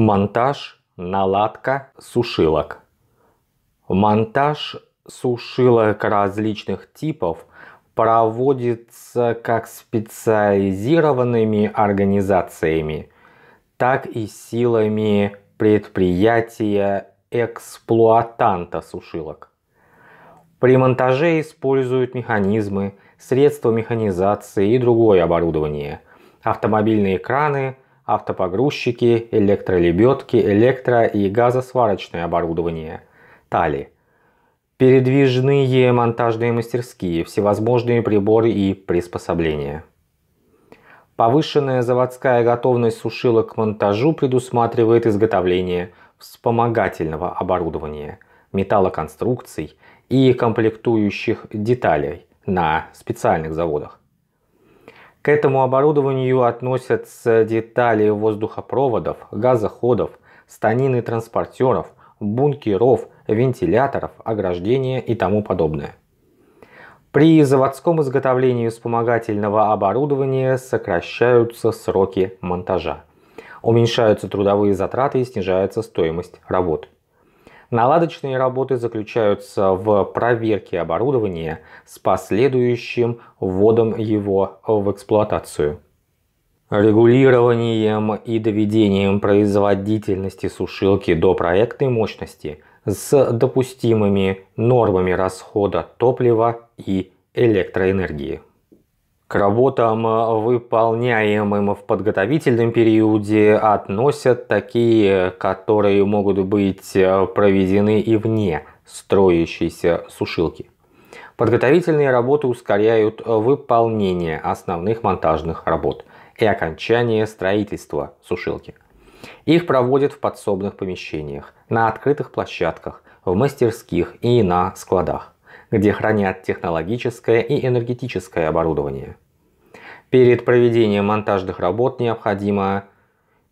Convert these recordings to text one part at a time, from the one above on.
Монтаж, наладка сушилок. Монтаж сушилок различных типов проводится как специализированными организациями, так и силами предприятия эксплуатанта сушилок. При монтаже используют механизмы, средства механизации и другое оборудование, автомобильные краны – автопогрузчики, электролебедки, электро- и газосварочное оборудование, тали, передвижные монтажные мастерские, всевозможные приборы и приспособления. Повышенная заводская готовность сушилок к монтажу предусматривает изготовление вспомогательного оборудования, металлоконструкций и комплектующих деталей на специальных заводах к этому оборудованию относятся детали воздухопроводов, газоходов, станины транспортеров, бункеров, вентиляторов, ограждения и тому подобное. При заводском изготовлении вспомогательного оборудования сокращаются сроки монтажа. Уменьшаются трудовые затраты и снижается стоимость работ. Наладочные работы заключаются в проверке оборудования с последующим вводом его в эксплуатацию. Регулированием и доведением производительности сушилки до проектной мощности с допустимыми нормами расхода топлива и электроэнергии. К работам, э, выполняемым в подготовительном периоде, относят такие, которые могут быть э, проведены и вне строящейся сушилки. Подготовительные работы ускоряют э, выполнение основных монтажных работ и окончание строительства сушилки. Их проводят в подсобных помещениях, на открытых площадках, в мастерских и на складах где хранят технологическое и энергетическое оборудование. Перед проведением монтажных работ необходимо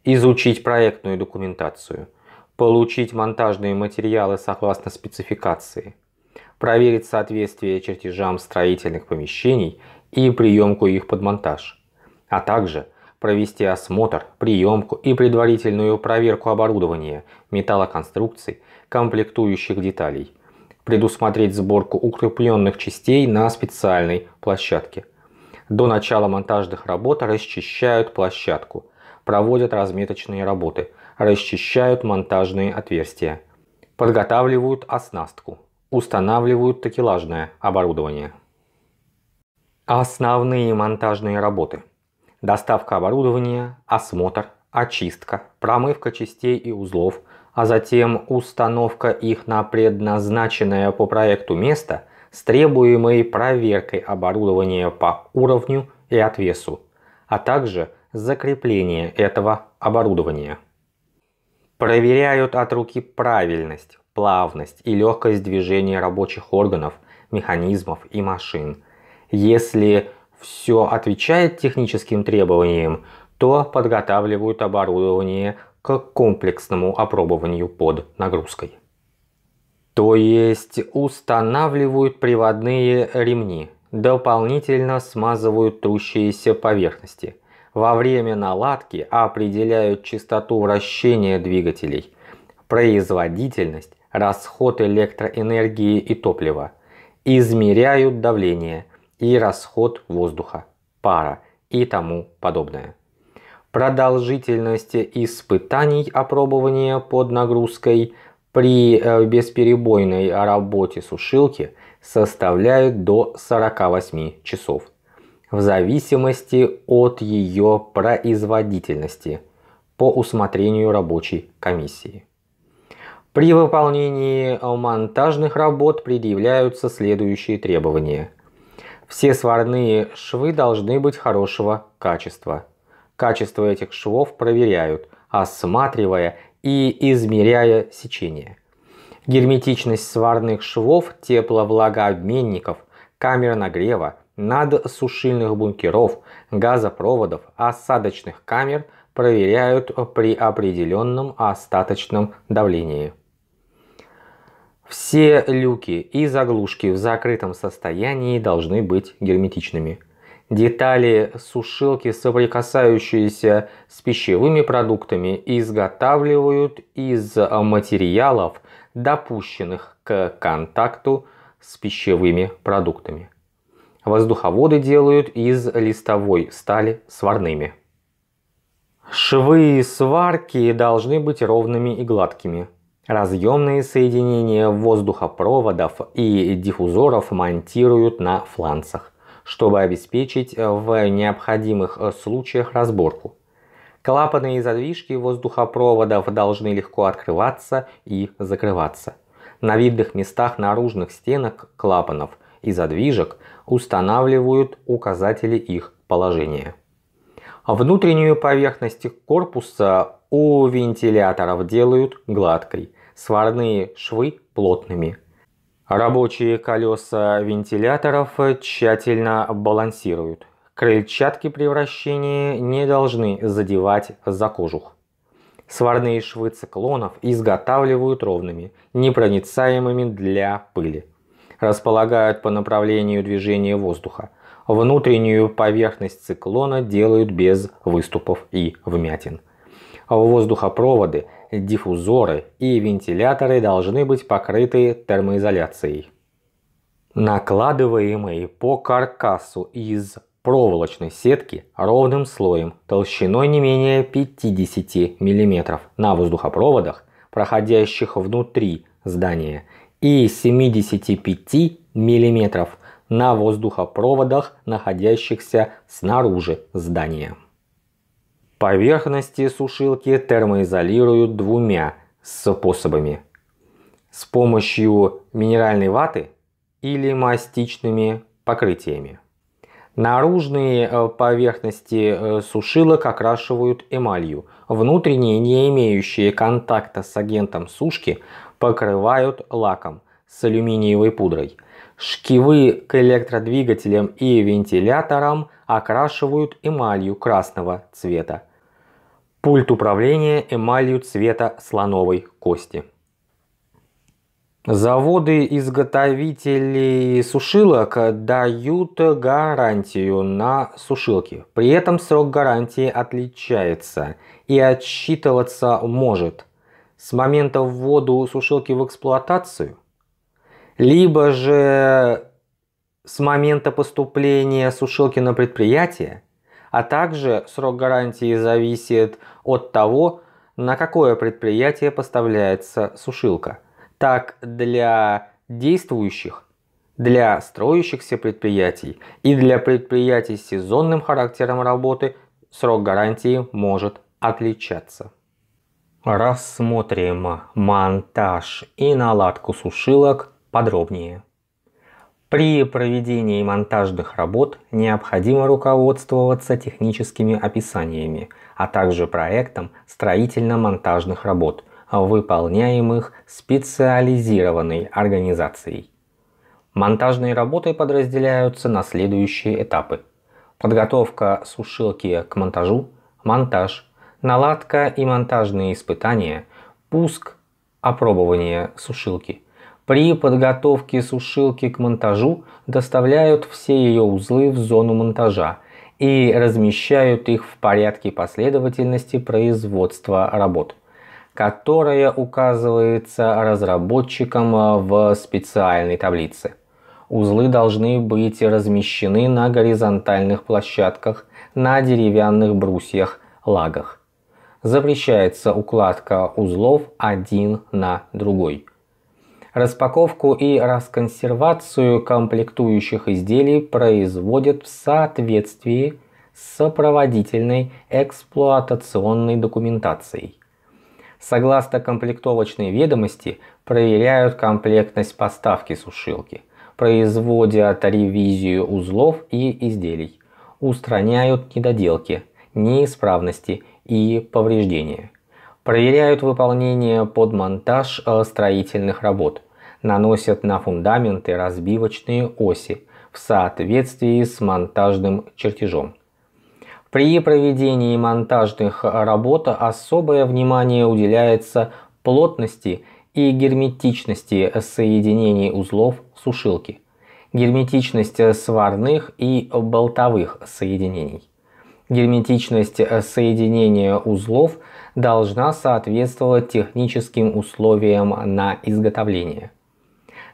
изучить проектную документацию, получить монтажные материалы согласно спецификации, проверить соответствие чертежам строительных помещений и приемку их под монтаж, а также провести осмотр, приемку и предварительную проверку оборудования, металлоконструкций, комплектующих деталей, предусмотреть сборку укрепленных частей на специальной площадке. До начала монтажных работ расчищают площадку, проводят разметочные работы, расчищают монтажные отверстия, подготавливают оснастку, устанавливают такелажное оборудование. Основные монтажные работы. Доставка оборудования, осмотр, очистка, промывка частей и узлов, а затем установка их на предназначенное по проекту место с требуемой проверкой оборудования по уровню и отвесу, а также закрепление этого оборудования. Проверяют от руки правильность, плавность и легкость движения рабочих органов, механизмов и машин. Если все отвечает техническим требованиям, то подготавливают оборудование к комплексному опробованию под нагрузкой. То есть устанавливают приводные ремни, дополнительно смазывают трущиеся поверхности. Во время наладки определяют частоту вращения двигателей, производительность, расход электроэнергии и топлива, измеряют давление и расход воздуха, пара и тому подобное продолжительности испытаний опробования под нагрузкой при э, бесперебойной работе сушилки составляет до 48 часов, в зависимости от ее производительности по усмотрению рабочей комиссии. При выполнении э, монтажных работ предъявляются следующие требования. Все сварные швы должны быть хорошего качества – Качество этих швов проверяют, осматривая и измеряя сечение. Герметичность сварных швов, тепловлагообменников, камер нагрева, надсушильных бункеров, газопроводов, осадочных камер проверяют при определенном остаточном давлении. Все люки и заглушки в закрытом состоянии должны быть герметичными детали сушилки, соприкасающиеся с пищевыми продуктами, изготавливают из материалов, допущенных к контакту с пищевыми продуктами. Воздуховоды делают из листовой стали сварными. Швы сварки должны быть ровными и гладкими. Разъемные соединения воздухопроводов и диффузоров монтируют на фланцах чтобы обеспечить э, в необходимых э, случаях разборку. Клапаны и задвижки воздухопроводов должны легко открываться и закрываться. На видных местах наружных стенок клапанов и задвижек устанавливают указатели их положения. Внутреннюю поверхность корпуса у вентиляторов делают гладкой, сварные швы плотными – Рабочие колеса вентиляторов тщательно балансируют. Крыльчатки при вращении не должны задевать за кожух. Сварные швы циклонов изготавливают ровными, непроницаемыми для пыли. Располагают по направлению движения воздуха. Внутреннюю поверхность циклона делают без выступов и вмятин. А Воздухопроводы диффузоры и вентиляторы должны быть покрыты термоизоляцией. Накладываемые по каркасу из проволочной сетки ровным слоем толщиной не менее 50 мм на воздухопроводах, проходящих внутри здания, и 75 мм на воздухопроводах, находящихся снаружи здания. Поверхности сушилки термоизолируют двумя способами. С помощью минеральной ваты или мастичными покрытиями. Наружные э, поверхности э, сушилок окрашивают эмалью. Внутренние, не имеющие контакта с агентом сушки, покрывают лаком с алюминиевой пудрой. Шкивы к электродвигателям и вентиляторам окрашивают эмалью красного цвета. Пульт управления эмалью цвета слоновой кости. Заводы-изготовители сушилок дают гарантию на сушилки. При этом срок гарантии отличается и отсчитываться может с момента ввода сушилки в эксплуатацию – либо же с момента поступления сушилки на предприятие, а также срок гарантии зависит от того, на какое предприятие поставляется сушилка. Так для действующих, для строящихся предприятий и для предприятий с сезонным характером работы срок гарантии может отличаться. Рассмотрим монтаж и наладку сушилок подробнее. При проведении монтажных работ необходимо руководствоваться техническими описаниями, а также проектом строительно-монтажных работ, выполняемых специализированной организацией. Монтажные работы подразделяются на следующие этапы. Подготовка сушилки к монтажу, монтаж, наладка и монтажные испытания, пуск, опробование сушилки – при подготовке сушилки к монтажу доставляют все ее узлы в зону монтажа и размещают их в порядке последовательности производства работ, которая указывается разработчиком а, в специальной таблице. Узлы должны быть размещены на горизонтальных площадках, на деревянных брусьях, лагах. Запрещается укладка узлов один на другой – Распаковку и расконсервацию комплектующих изделий производят в соответствии с сопроводительной эксплуатационной документацией. Согласно комплектовочной ведомости, проверяют комплектность поставки сушилки, производят ревизию узлов и изделий, устраняют недоделки, неисправности и повреждения проверяют выполнение под монтаж э, строительных работ, наносят на фундаменты разбивочные оси в соответствии с монтажным чертежом. При проведении монтажных работ особое внимание уделяется плотности и герметичности соединений узлов сушилки, герметичности сварных и болтовых соединений. Герметичность соединения узлов должна соответствовать техническим условиям на изготовление.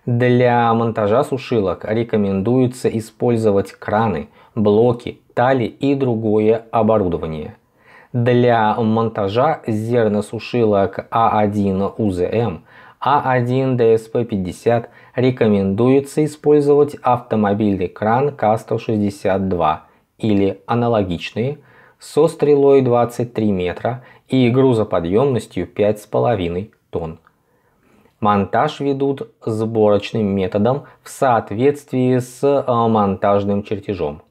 Для монтажа сушилок рекомендуется использовать краны, блоки, тали и другое оборудование. Для монтажа зерносушилок А1 УЗМ, А1 ДСП-50 рекомендуется использовать автомобильный кран Кастел 62 или аналогичные со стрелой 23 метра и грузоподъемностью 5,5 тонн. Монтаж ведут сборочным методом в соответствии с э, монтажным чертежом.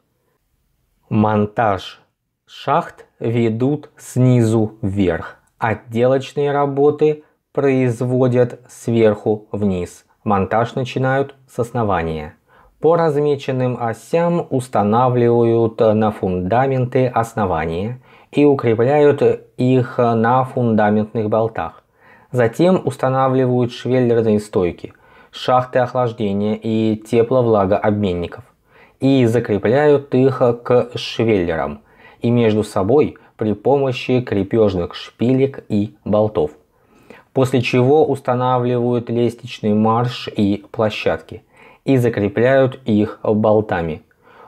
Монтаж шахт ведут снизу вверх. Отделочные работы производят сверху вниз. Монтаж начинают с основания. По размеченным осям устанавливают на фундаменты основания и укрепляют их на фундаментных болтах. Затем устанавливают швеллерные стойки, шахты охлаждения и тепловлагообменников и закрепляют их к швеллерам и между собой при помощи крепежных шпилек и болтов. После чего устанавливают лестничный марш и площадки и закрепляют их болтами.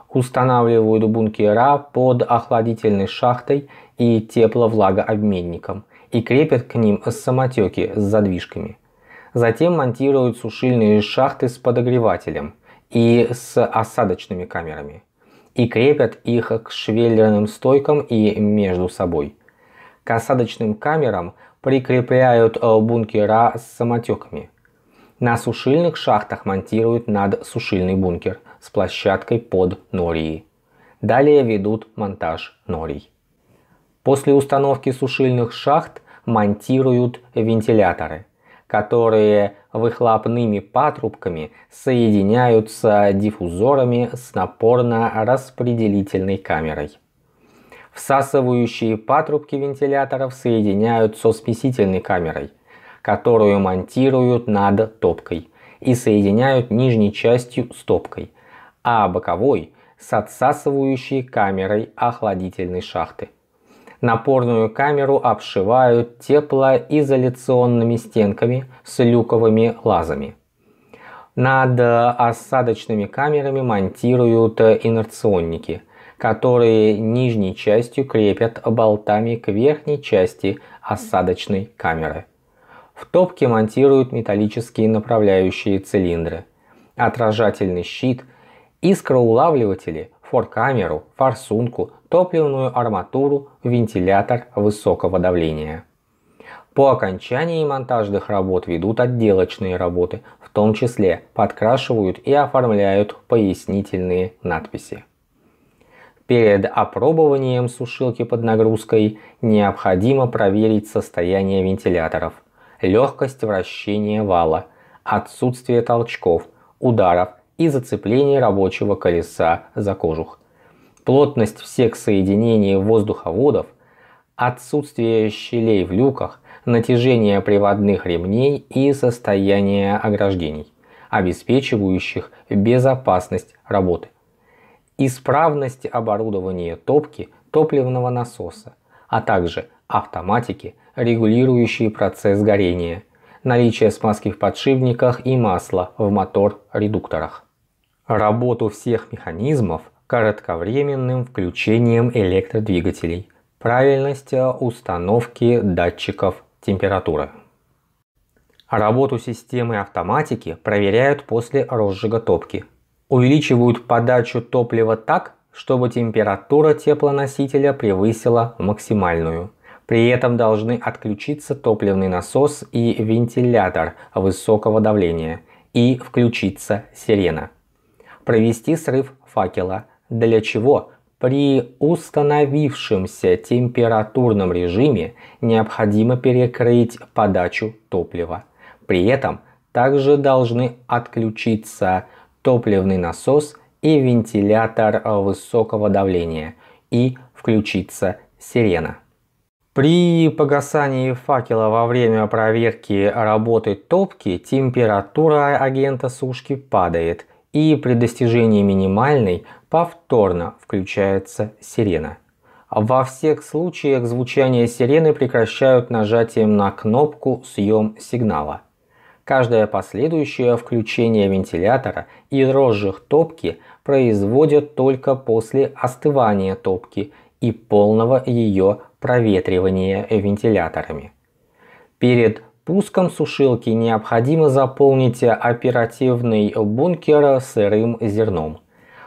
Устанавливают бункера под охладительной шахтой и тепловлагообменником – и крепят к ним самотеки с задвижками. Затем монтируют сушильные шахты с подогревателем и с осадочными камерами и крепят их к швеллерным стойкам и между собой. К осадочным камерам прикрепляют э, бункера с самотеками. На сушильных шахтах монтируют над сушильный бункер с площадкой под нории. Далее ведут монтаж норий. После установки сушильных шахт монтируют вентиляторы, которые выхлопными патрубками соединяются диффузорами с напорно-распределительной камерой. Всасывающие патрубки вентиляторов соединяют со смесительной камерой, которую монтируют над топкой и соединяют нижней частью с топкой, а боковой с отсасывающей камерой охладительной шахты. Напорную камеру обшивают теплоизоляционными стенками с люковыми лазами. Над э, осадочными камерами монтируют э, инерционники, которые нижней частью крепят болтами к верхней части осадочной камеры. В топке монтируют металлические направляющие цилиндры, отражательный щит, искроулавливатели фор камеру, форсунку, топливную арматуру, вентилятор высокого давления. По окончании монтажных работ ведут отделочные работы, в том числе подкрашивают и оформляют пояснительные надписи. Перед опробованием сушилки под нагрузкой необходимо проверить состояние вентиляторов, легкость вращения вала, отсутствие толчков, ударов и зацепление рабочего колеса за кожух. Плотность всех соединений воздуховодов, отсутствие щелей в люках, натяжение приводных ремней и состояние ограждений, обеспечивающих безопасность работы. Исправность оборудования топки топливного насоса, а также автоматики, регулирующие процесс горения – наличие смазки в подшипниках и масла в мотор-редукторах. Работу всех механизмов коротковременным включением электродвигателей, правильность установки датчиков температуры. Работу системы автоматики проверяют после розжига топки. Увеличивают подачу топлива так, чтобы температура теплоносителя превысила максимальную – при этом должны отключиться топливный насос и вентилятор высокого давления и включиться сирена. Провести срыв факела, для чего при установившемся температурном режиме необходимо перекрыть подачу топлива. При этом также должны отключиться топливный насос и вентилятор высокого давления и включиться сирена. При погасании факела во время проверки работы топки температура агента сушки падает и при достижении минимальной повторно включается сирена. Во всех случаях звучание сирены прекращают нажатием на кнопку «Съем сигнала». Каждое последующее включение вентилятора и розжих топки производят только после остывания топки и полного ее проветривание вентиляторами. Перед пуском сушилки необходимо заполнить оперативный бункер сырым зерном,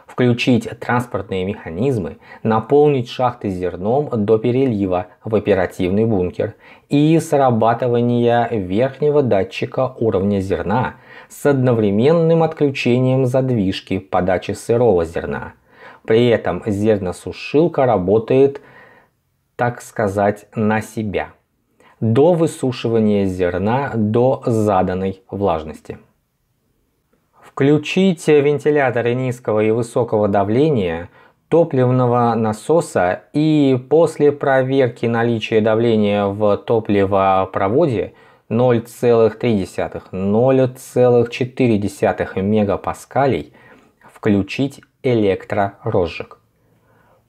включить транспортные механизмы, наполнить шахты зерном до перелива в оперативный бункер и срабатывания верхнего датчика уровня зерна с одновременным отключением задвижки подачи сырого зерна. При этом зерносушилка работает работает так сказать, на себя до высушивания зерна до заданной влажности. Включите вентиляторы низкого и высокого давления топливного насоса и после проверки наличия давления в топливопроводе 0,3-0,4 мегапаскалей включить электророзжиг.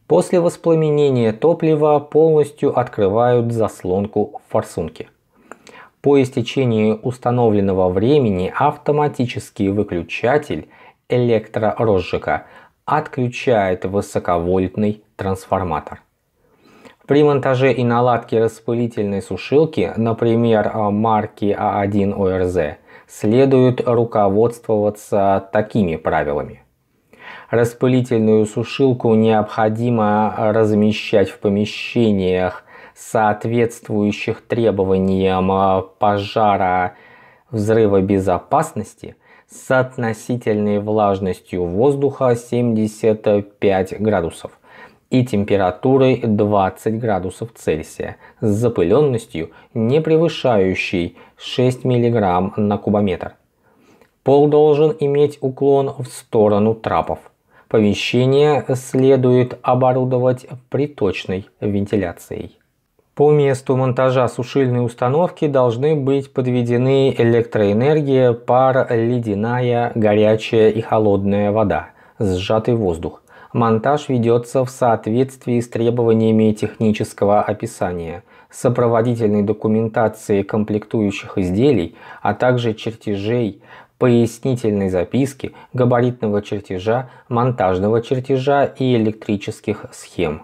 После воспламенения топлива полностью открывают заслонку форсунки. По истечении установленного времени автоматический выключатель электророзжига отключает высоковольтный трансформатор. При монтаже и наладке распылительной сушилки, например, марки А1 ОРЗ, следует руководствоваться такими правилами. Распылительную сушилку необходимо а, размещать в помещениях, соответствующих требованиям а, пожара взрыва с относительной влажностью воздуха 75 градусов и температурой 20 градусов Цельсия с запыленностью, не превышающей 6 мг на кубометр. Пол должен иметь уклон в сторону трапов. Помещение следует оборудовать приточной вентиляцией. По месту монтажа сушильной установки должны быть подведены электроэнергия, пар, ледяная, горячая и холодная вода, сжатый воздух. Монтаж ведется в соответствии с требованиями технического описания, сопроводительной документации комплектующих изделий, а также чертежей, пояснительной записки, габаритного чертежа, монтажного чертежа и электрических схем.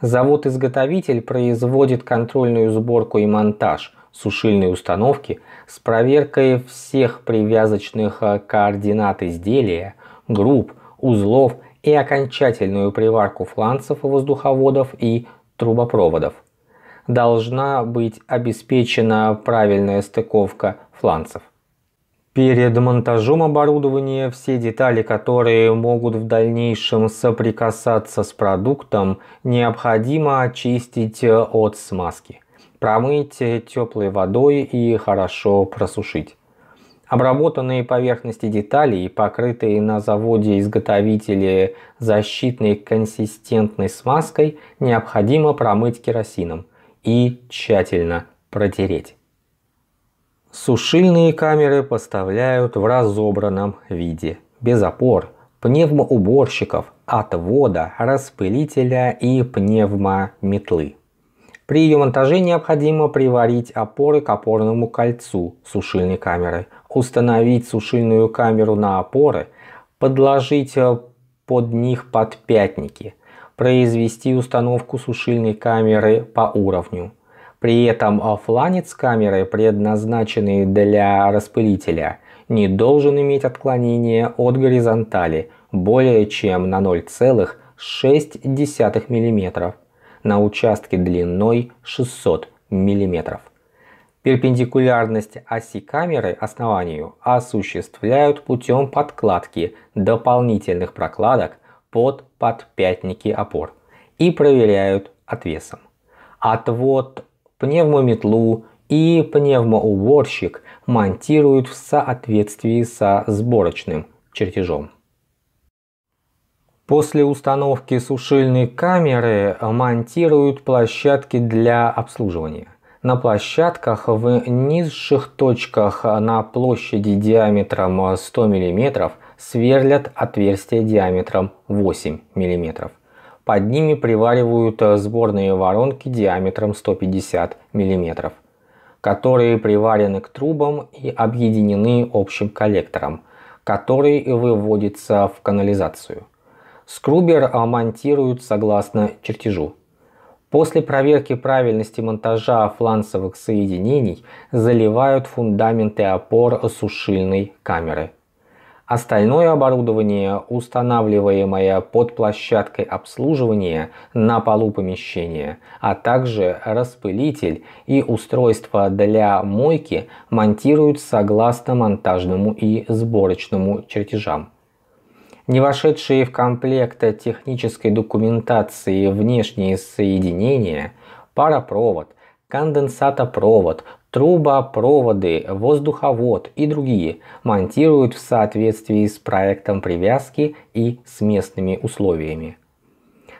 Завод-изготовитель производит контрольную сборку и монтаж сушильной установки с проверкой всех привязочных э, координат изделия, групп, узлов и окончательную приварку фланцев воздуховодов и трубопроводов. Должна быть обеспечена правильная стыковка фланцев. Перед монтажом оборудования все детали, которые могут в дальнейшем соприкасаться с продуктом, необходимо очистить от смазки. Промыть теплой водой и хорошо просушить. Обработанные поверхности деталей, покрытые на заводе изготовители защитной консистентной смазкой, необходимо промыть керосином и тщательно протереть. Сушильные камеры поставляют в разобранном виде, без опор, пневмоуборщиков, отвода, распылителя и пневмометлы. При ее монтаже необходимо приварить опоры к опорному кольцу сушильной камеры, установить сушильную камеру на опоры, подложить э, под них подпятники, произвести установку сушильной камеры по уровню, при этом фланец камеры, предназначенный для распылителя, не должен иметь отклонение от горизонтали более чем на 0,6 мм на участке длиной 600 мм. Перпендикулярность оси камеры основанию осуществляют путем подкладки дополнительных прокладок под подпятники опор и проверяют отвесом. Отвод пневмометлу и пневмоуборщик монтируют в соответствии со сборочным чертежом. После установки сушильной камеры монтируют площадки для обслуживания. На площадках в низших точках на площади диаметром 100 мм сверлят отверстия диаметром 8 мм. Под ними приваривают э, сборные воронки диаметром 150 мм, которые приварены к трубам и объединены общим коллектором, который выводится в канализацию. Скрубер э, монтируют согласно чертежу. После проверки правильности монтажа фланцевых соединений заливают фундаменты опор сушильной камеры – Остальное оборудование, устанавливаемое под площадкой обслуживания на полу помещения, а также распылитель и устройство для мойки монтируют согласно монтажному и сборочному чертежам. Не вошедшие в комплект технической документации внешние соединения, паропровод, конденсатопровод, трубопроводы, воздуховод и другие монтируют в соответствии с проектом привязки и с местными условиями.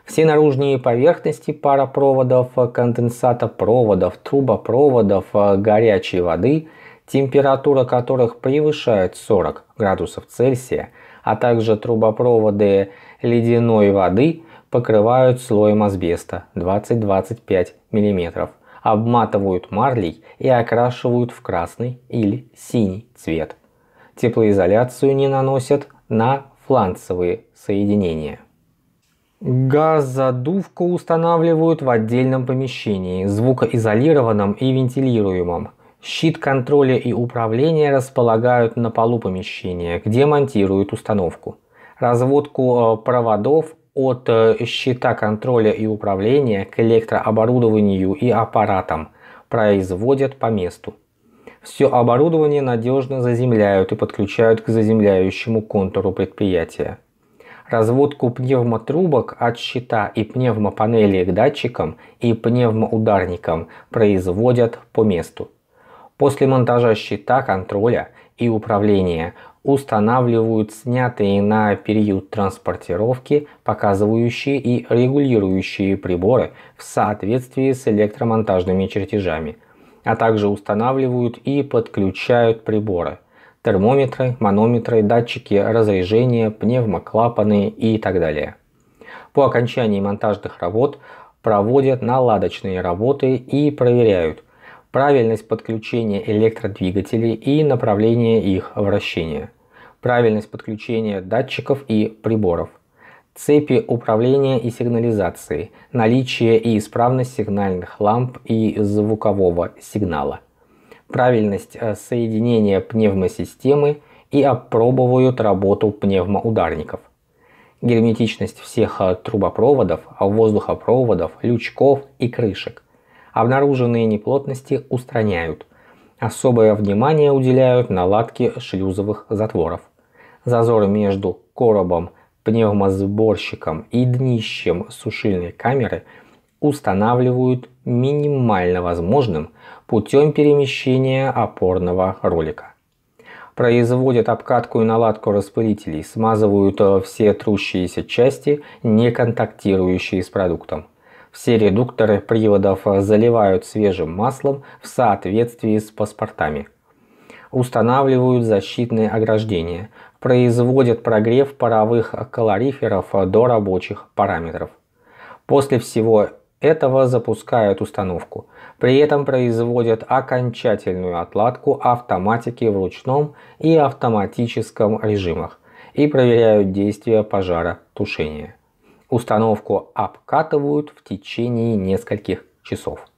Все наружные поверхности паропроводов, конденсатопроводов, трубопроводов э, горячей воды, температура которых превышает 40 градусов Цельсия, а также трубопроводы ледяной воды покрывают слоем асбеста 20-25 мм обматывают марлей и окрашивают в красный или синий цвет. Теплоизоляцию не наносят на фланцевые соединения. Газодувку устанавливают в отдельном помещении, звукоизолированном и вентилируемом. Щит контроля и управления располагают на полу помещения, где монтируют установку. Разводку э, проводов от щита э, контроля и управления к электрооборудованию и аппаратам производят по месту. Все оборудование надежно заземляют и подключают к заземляющему контуру предприятия. Разводку пневмотрубок от щита и пневмопанелей к датчикам и пневмоударникам производят по месту. После монтажа щита контроля и управления устанавливают снятые на период транспортировки показывающие и регулирующие приборы в соответствии с электромонтажными чертежами, а также устанавливают и подключают приборы – термометры, манометры, датчики разрежения, пневмоклапаны и так далее. По окончании монтажных работ проводят наладочные работы и проверяют, правильность подключения электродвигателей и направление их вращения правильность подключения датчиков и приборов, цепи управления и сигнализации, наличие и исправность сигнальных ламп и звукового сигнала, правильность э, соединения пневмосистемы и опробовывают работу пневмоударников, герметичность всех э, трубопроводов, воздухопроводов, лючков и крышек. Обнаруженные неплотности устраняют. Особое внимание уделяют наладке шлюзовых затворов. Зазор между коробом, пневмосборщиком и днищем сушильной камеры устанавливают минимально возможным путем перемещения опорного ролика. Производят обкатку и наладку распылителей, смазывают э, все трущиеся части, не контактирующие с продуктом. Все редукторы приводов э, заливают свежим маслом в соответствии с паспортами. Устанавливают защитные ограждения, производит прогрев паровых калориферов до рабочих параметров. После всего этого запускают установку. При этом производят окончательную отладку автоматики в ручном и автоматическом режимах и проверяют действие пожара тушения. Установку обкатывают в течение нескольких часов.